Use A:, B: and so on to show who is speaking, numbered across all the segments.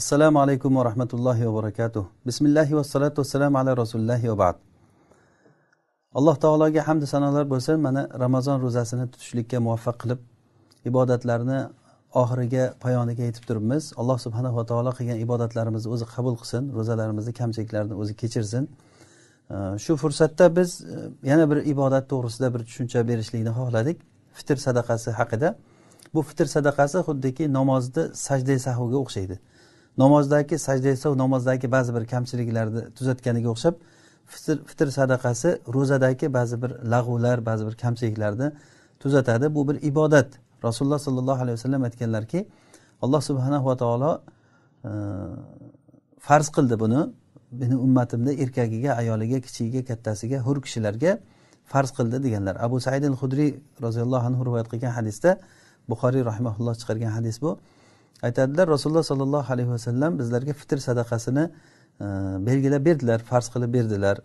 A: assalomu alaykum va rahmatullohi va barakatuh bismillahi vassalatu vassalamu ala rasulillahi va bad alloh taologa hamdu sanolar bo'lsin mana ramazon ro'zasini tutishlikka muvaffaq qilib ibodatlarni oxiriga poyoniga yetib turibmiz alloh subhanava taolo qilgan ibodatlarimizni o'zi qabul qilsin ro'zalarimizni kamchiliklarni o'zi kechirsin shu fursatda biz e, yana bir ibodat to'g'risida bir tushuncha berishlikni xohladik fitr sadaqasi haqida bu fitr sadaqasi xuddiki namozni sajda sahvga o'xshaydi namozdagi sajda esa namozdagi ba'zi bir kamchiliklarni tuzatganiga o'xshab fitr, fitr sadaqasi ro'zadagi ba'zi bir lag'ular ba'zi bir kamchiliklarni tuzatadi bu bir ibodat rasululloh sollallohu alayhi vasallam aytganlarki alloh va taolo e, farz qildi buni meni ummatimda erkagiga ayoliga kichigiga kattasiga hur kishilarga farz qildi deganlar abu said al hudriy roziyallohu anhu rivoyat qilgan hadisda buxoriy rahimaulloh chiqargan hadis bu aytadilar rasululloh sollallohu alayhi vasallam bizlarga fitr sadaqasini e, belgilab berdilar farz qilib berdilar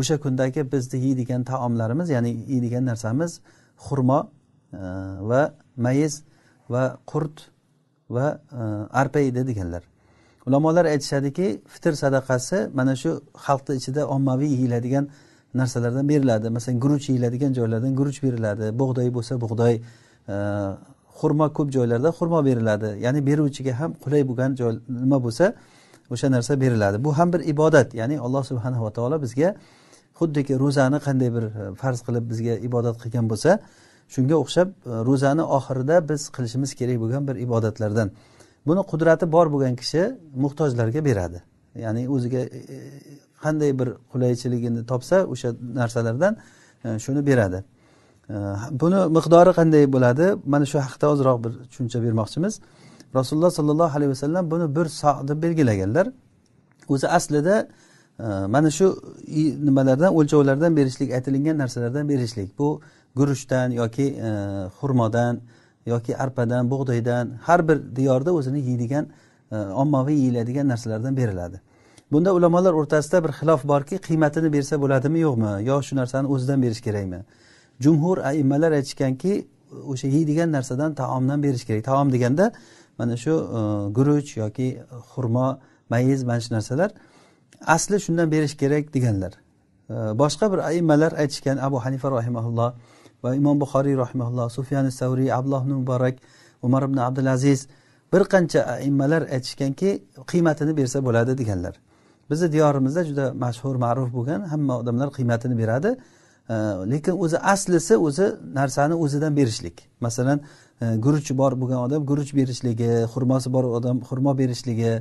A: o'sha kundagi bizni yeydigan taomlarimiz ya'ni yeydigan narsamiz xurmo e, va mayiz va qurt va e, arpa edi deganlar ulamolar aytishadiki fitr sadaqasi mana shu xalqni ichida ommaviy yeyiladigan narsalardan beriladi masalan guruch yeyiladigan joylardan guruch beriladi bug'doy bo'lsa bug'doy xurmo ko'p joylarda xurmo beriladi ya'ni beruvchiga ham qulay bo'lgan joy nima bo'lsa o'sha narsa beriladi bu ham bir ibodat ya'ni alloh subhanava taolo bizga xuddiki ro'zani qanday bir e, farz qilib bizga ibodat qilgan bo'lsa shunga o'xshab e, ro'zani oxirida biz qilishimiz kerak bo'lgan bir ibodatlardan buni qudrati bor bo'lgan kishi muhtojlarga beradi ya'ni o'ziga e, qanday bir qulaychiligini topsa o'sha narsalardan shuni beradi buni miqdori qanday bo'ladi mana shu haqida ozroq bir tushuncha bermoqchimiz rasululloh sollallohu alayhi vasallam buni bir so deb belgilaganlar o'zi aslida e, mana shu nimalardan o'lchovlardan berishlik aytilingan narsalardan berishlik bu guruchdan yoki e, xurmodan yoki arpadan bug'doydan har bir diyorda o'zini yeydigan e, ommaviy yeyiladigan narsalardan beriladi bunda ulamolar o'rtasida bir xilof borki qiymatini bersa bo'ladimi yo'qmi yo shu narsani o'zidan berish kerakmi jumhur aimmalar aytishganki o'sha yeydigan narsadan taomdan berish kerak taom deganda mana shu e, guruch yoki xurmo mayiz mana shu narsalar asli shundan berish kerak deganlar e, boshqa bir aimmalar aytishgan abu hanifa rahimaulloh va imom buxoriy rahimaulloh sufyan savriy abdulloh muborak umar ibn abdulaziz bir qancha aimmalar aytishganki qiymatini bersa bo'ladi deganlar bizni diyorimizda juda mashhur ma'ruf bo'lgan hamma odamlar qiymatini beradi lekin o'zi aslisi o'zi narsani o'zidan berishlik masalan e, guruchi bor bo'lgan odam guruch berishligi xurmosi bor odam xurmo berishligi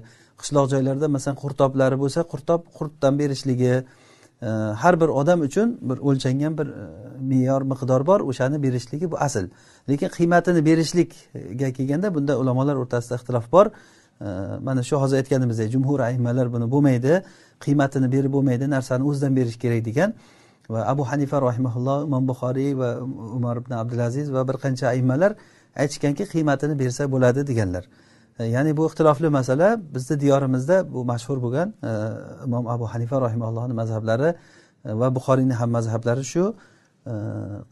A: qishloq joylarda masalan qurtoblari bo'lsa qurtob qurtdan berishligi e, har bir odam uchun bir o'lchangan bir e, me'yor miqdor bor o'shani berishligi bu asl lekin qiymatini berishlikga kelganda bunda ulamolar o'rtasida ixtilof bor mana shu hozir aytganimizdek jumhur aymalar buni bo'lmaydi qiymatini berib bo'lmaydi narsani o'zidan berish kerak degan va abu hanifa rahimaulloh imom buxoriy va umar ibn abdulaziz va bir qancha aymalar aytishganki qiymatini bersa bo'ladi deganlar e, ya'ni bu ixtilofli masala bizni diyorimizda bu mashhur bo'lgan e, imom abu hanifa rahimaullohni mazhablari e, va buxoriyni ham mazhablari shu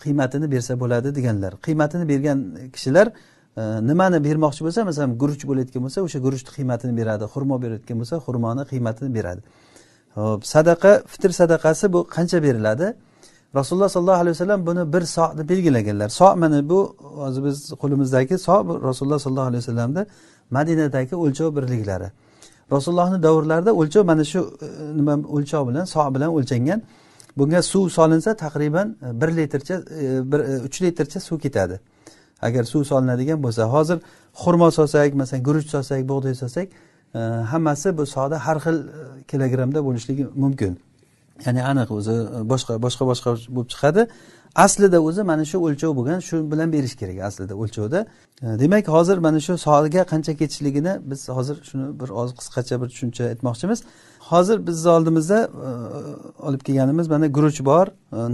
A: qiymatini bersa bo'ladi deganlar qiymatini bergan kishilar nimani bermoqchi bo'lsa masalan guruch bo'layotgan bo'lsa o'sha guruchni qiymatini beradi xurmo berayotgan bo'lsa xurmoni qiymatini beradi hop sadaqa fitr sadaqasi bu qancha beriladi rasululloh sollallohu alayhi vasallam buni bir so deb belgilaganlar so mana bu hozir biz qo'limizdagi so rasululloh sollallohu alayhi vasallamni madinadagi o'lchov birliklari rasulullohni davrlarida o'lchov mana shu e, nima o'lchov bilan so bilan o'lchangan bunga suv solinsa taxriban e, bir litrcha e, bir uch litrcha suv ketadi agar suv solinadigan bo'lsa hozir xurmo solsak masalan guruch solsak bug'doy solsak hammasi bu soda har xil e, kilogrammda bo'lishligi mumkin ya'ni aniq o'zi e, boshqa boshqa boshqa bo'lib chiqadi aslida o'zi mana shu o'lchov bo'lgan shu bilan berish kerak aslida o'lchovda e, demak hozir mana shu soatga qancha ketishligini biz hozir shuni bir oz qisqacha bir tushuncha aytmoqchimiz hozir bizni oldimizda olib kelganimiz mana guruch bor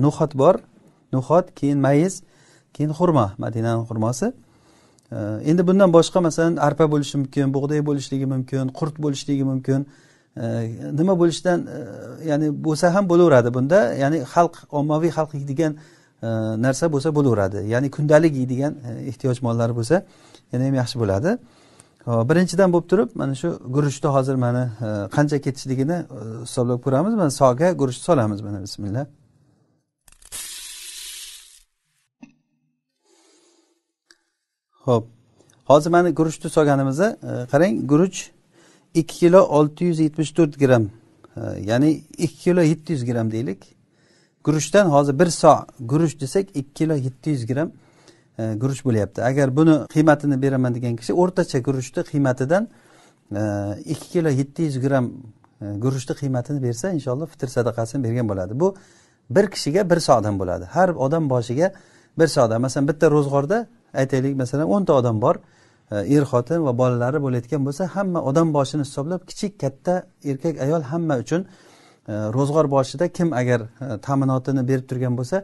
A: no'xat bor no'xat keyin mayiz keyin xurmo madinani xurmosi endi bundan boshqa masalan arpa bo'lishi mumkin bug'doy bo'lishligi mumkin qurt bo'lishligi mumkin nima bo'lishidan e, ya'ni bo'lsa ham bo'laveradi bunda ya'ni xalq ommaviy xalq yeydigan e, narsa bo'lsa bo'laveradi ya'ni kundalik yeydigan e, ehtiyoj mollari bo'lsa yana ham yaxshi bo'ladi birinchidan bo'lib turib mana shu guruchni hozir mana qancha ketishligini hisoblab ko'ramiz mana soga guruchni solamiz mana bismillah ho'p hozir mana guruchni solganimizda e, qarang guruch ikki kilo olti yuz yetmish to'rt gramm e, ya'ni ikki kilo yetti yuz gramm deylik guruchdan hozir bir so guruch desak ikki kilo yetti yuz gramm e, guruch bo'lyapti agar buni qiymatini beraman degan kishi o'rtacha guruchni qiymatidan ikki kilo yetti yuz gramm guruchni qiymatini bersa inshaalloh fitr sadaqasini bergan bo'ladi bu bir kishiga bir sodan bo'ladi har odam boshiga bir soda masalan bitta ro'zg'orda aytaylik masalan o'nta odam bor e, er xotin va bolalari bo'layotgan bo'lsa hamma odam boshini hisoblab kichik katta erkak ayol hamma uchun e, ro'zg'or boshida kim agar e, ta'minotini berib turgan bo'lsa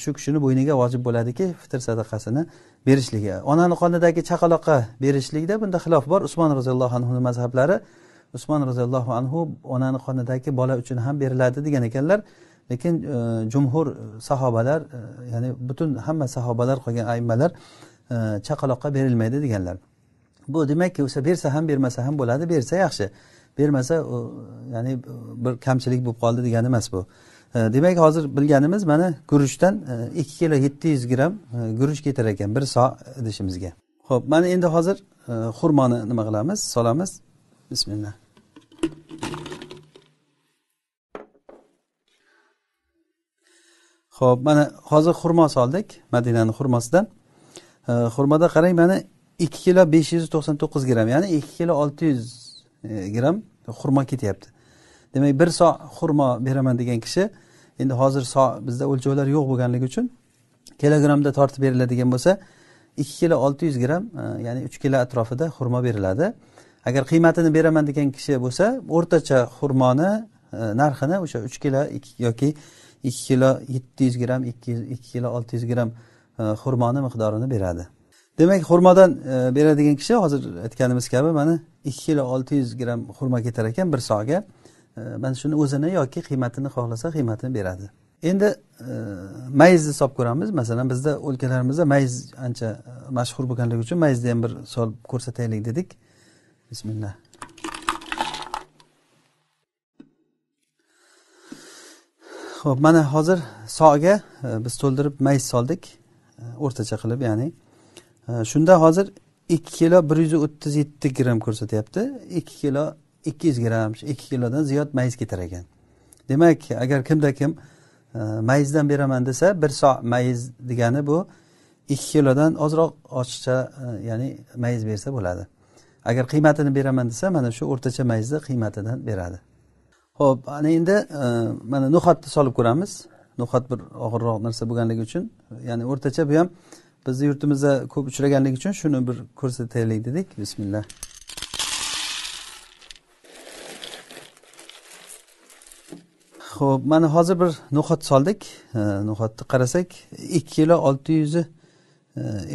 A: shu kishini bo'yniga vojib bo'ladiki fitr sadaqasini berishligi onani qonidagi chaqaloqqa berishlikda bunda xilof bor usmon roziyallohu anhuni mazhablari usmon roziyallohu anhu onani qonidagi bola uchun ham beriladi degan ekanlar lekin e, jumhur e, sahobalar e, ya'ni butun hamma sahobalar qolgan aymalar chaqaloqqa berilmaydi deganlar bu demakki o'sha bersa ham bermasa ham bo'ladi bersa yaxshi bermasa ya'ni bir kamchilik bo'lib qoldi degani emas bu demak hozir bilganimiz mana guruchdan ikki kilo yetti yuz gramm guruch ketar ekan bir so idishimizga ho'p mana endi hozir xurmoni nima qilamiz solamiz bismillah ho'p mana hozir xurmo soldik madinani xurmosidan xurmoda qarang mana ikki kilo besh yuz to'qson to'qqiz gramm ya'ni ikki kilo olti yuz e, gramm xurmo ketyapti demak bir so xurmo beraman degan kishi endi hozir so bizda o'lchovlar yo'q bo'lganligi uchun kilogrammda tortib beriladigan bo'lsa ikki kilo olti yuz gramm e, ya'ni uch kilo atrofida xurmo beriladi agar qiymatini beraman degan kishi bo'lsa o'rtacha xurmoni e, narxini o'sha uch kilo yoki ikki kilo yetti yuz gramm ikki kilo olti yuz gramm e, xurmoni miqdorini beradi demak xurmodan e, beradigan kishi hozir aytganimiz kabi mana ikki kilo olti yuz gramm xurma ketar ekan bir soga e, mana shuni o'zini yoki qiymatini xohlasa qiymatini beradi endi mayizni solib ko'ramiz masalan bizda o'lkalarimizda mayiz ancha mashhur bo'lganligi uchun mayizni ham bir solib ko'rsataylik dedik bismillah ho'p mana hozir soga e, biz to'ldirib mayiz soldik e, o'rtacha qilib ya'ni e, shunda hozir ikki kilo bir yuz o'ttiz yetti gramm ko'rsatyapti ikki kilo ikki yuz gramm ikki kilodan ziyod mayiz ketar ekan demak agar kimda kim mayizdan beraman desa bir so mayiz degani bu ikki kilodan ozroq ochiqcha ya'ni mayiz bersa bo'ladi agar qiymatini beraman desa mana shu o'rtacha mayizni qiymatidan beradi ho'p ana endi e, mana no'xatni solib ko'ramiz no'xat bir og'irroq narsa bo'lganligi uchun ya'ni o'rtacha bu ham bizni yurtimizda ko'p uchraganligi uchun shuni bir ko'rsataylik dedik bismillah ho'p mana hozir bir no'xat soldik e, no'xatni qarasak ikki kilo olti yuz e,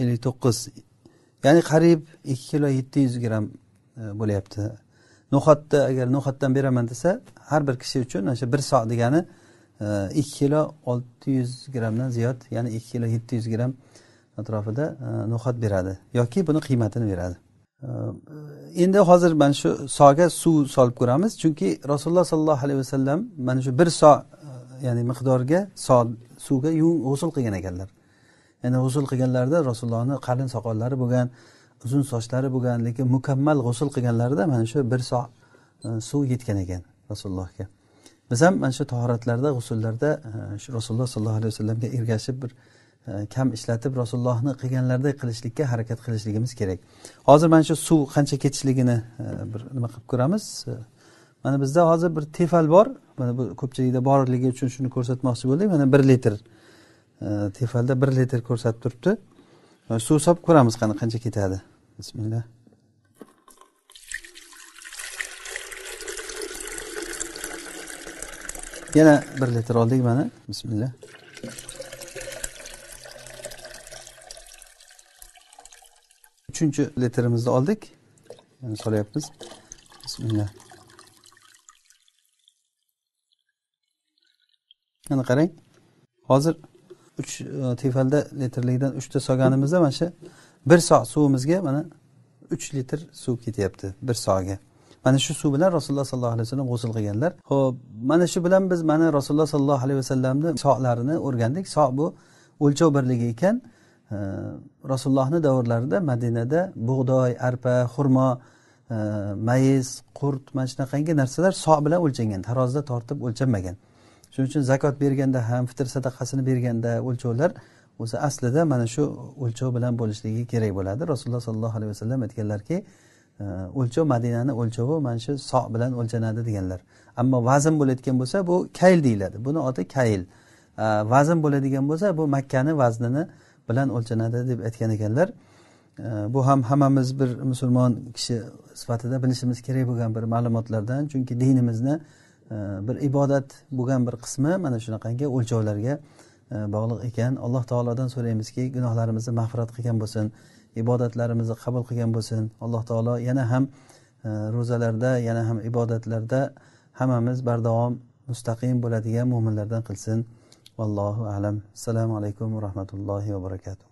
A: ellik to'qqiz ya'ni qariyb ikki kilo yetti yuz gramm bo'lyapti no'xatni agar no'xatdan beraman desa har bir kishi uchun ana shu bir so degani e, ikki kilo olti yuz grammdan ziyod ya'ni ikki kilo yetti yuz gramm atrofida e, no'xat beradi yoki buni qiymatini beradi e, endi hozir mana shu soga suv solib ko'ramiz chunki rasululloh sollallohu alayhi vasallam mana shu bir so ya'ni miqdorga so suvga yuvib g'usul qilgan ekanlar ya'ni g'usul qilganlarida rasulullohni qalin soqollari bo'lgan uzun sochlari bo'lgan lekin mukammal g'usul qilganlarida mana shu bir soat e, suv yetgan ekan rasulullohga biz ham mana shu tahoratlarda g'usullarda e, shu rasululloh sollallohu alayhi vasallamga ergashib bir e, kam ishlatib rasulullohni qilganlaridek qilishlikka harakat qilishligimiz kerak hozir mana shu suv qancha ketishligini bir nima qilib ko'ramiz mana bizda hozir bir tefal bor mana bu ko'pchilikda borligi uchun shuni ko'rsatmoqchi bo'ldik mana bir litr tefalda bir litr ko'rsatib turibdi suv solib ko'ramiz qani qancha ketadi bismillah yana bir litr oldik mana bismillah uchinchi litrimizni oldik yani solyapmiz bismillah mana qarang hozir uch e, tefalda litrlikdan uchta solganimizda mana shu bir so suvimizga mana uch litr suv ketyapti bir soga mana shu suv bilan rasululloh sollallohu alayhi vasallam g'usul qilganlar ho'p mana shu bilan biz mana rasululloh sollallohu alayhi vasallamni soqlarini o'rgandik soq bu o'lchov birligi ekan e, rasulullohni davrlarida madinada bug'doy arpa xurmo e, mayiz qurt mana shunaqangi narsalar so bilan o'lchangan tarozda tortib o'lchanmagan shuning uchun zakot berganda ham fitr sadaqasini berganda o'lchovlar o'zi aslida mana shu o'lchov bilan bo'lishligi kerak bo'ladi rasululloh sollallohu alayhi vasallam aytganlarki o'lchov madinani o'lchovi mana shu so bilan o'lchanadi deganlar ammo vazn bo'layotgan bo'lsa bu kayl deyiladi buni oti kayl vazn bo'ladigan bo'lsa bu makkani vaznini bilan o'lchanadi deb aytgan ekanlar bu ham hammamiz bir musulmon kishi sifatida bilishimiz kerak bo'lgan bir ma'lumotlardan chunki dinimizni bir ibodat bo'lgan bir qismi mana shunaqangi o'lchovlarga e, bog'liq ekan alloh taolodan so'raymizki gunohlarimizni mag'firat qilgan bo'lsin ibodatlarimizni qabul qilgan bo'lsin alloh taolo yana ham e, ro'zalarda yana ham ibodatlarda hammamiz bardavom mustaqim bo'ladigan mo'minlardan qilsin vallohu alam assalomu alaykum va rahmatullohi va barakatuh